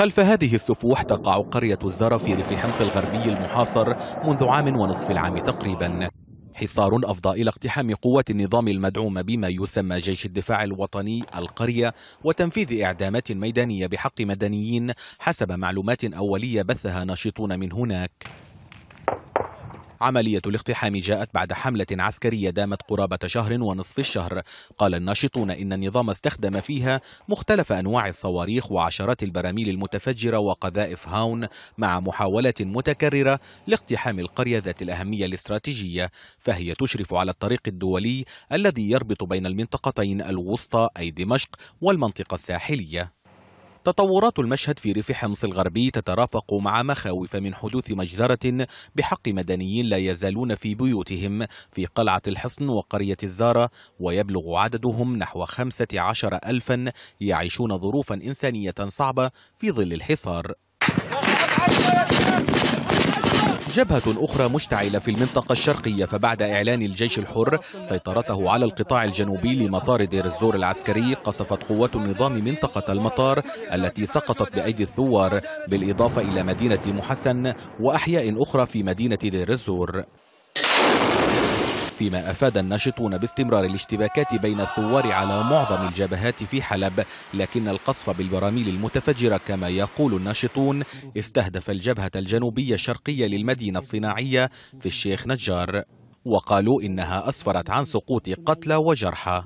خلف هذه السفوح تقع قرية الزرة في ريف حمص الغربي المحاصر منذ عام ونصف العام تقريبا حصار أفضى إلى اقتحام قوة النظام المدعومة بما يسمى جيش الدفاع الوطني القرية وتنفيذ إعدامات ميدانية بحق مدنيين حسب معلومات أولية بثها ناشطون من هناك عملية الاقتحام جاءت بعد حملة عسكرية دامت قرابة شهر ونصف الشهر قال الناشطون إن النظام استخدم فيها مختلف أنواع الصواريخ وعشرات البراميل المتفجرة وقذائف هاون مع محاولة متكررة لاقتحام القرية ذات الأهمية الاستراتيجية فهي تشرف على الطريق الدولي الذي يربط بين المنطقتين الوسطى أي دمشق والمنطقة الساحلية تطورات المشهد في ريف حمص الغربي تترافق مع مخاوف من حدوث مجزرة بحق مدنيين لا يزالون في بيوتهم في قلعة الحصن وقرية الزارة ويبلغ عددهم نحو خمسة عشر ألفا يعيشون ظروفا إنسانية صعبة في ظل الحصار جبهة أخرى مشتعلة في المنطقة الشرقية فبعد إعلان الجيش الحر سيطرته على القطاع الجنوبي لمطار دير الزور العسكري قصفت قوات النظام منطقة المطار التي سقطت بأيدي الثوار بالإضافة إلى مدينة محسن وأحياء أخرى في مدينة دير الزور فيما أفاد الناشطون باستمرار الاشتباكات بين الثوار على معظم الجبهات في حلب لكن القصف بالبراميل المتفجرة كما يقول الناشطون استهدف الجبهة الجنوبية الشرقية للمدينة الصناعية في الشيخ نجار وقالوا إنها أسفرت عن سقوط قتلى وجرحى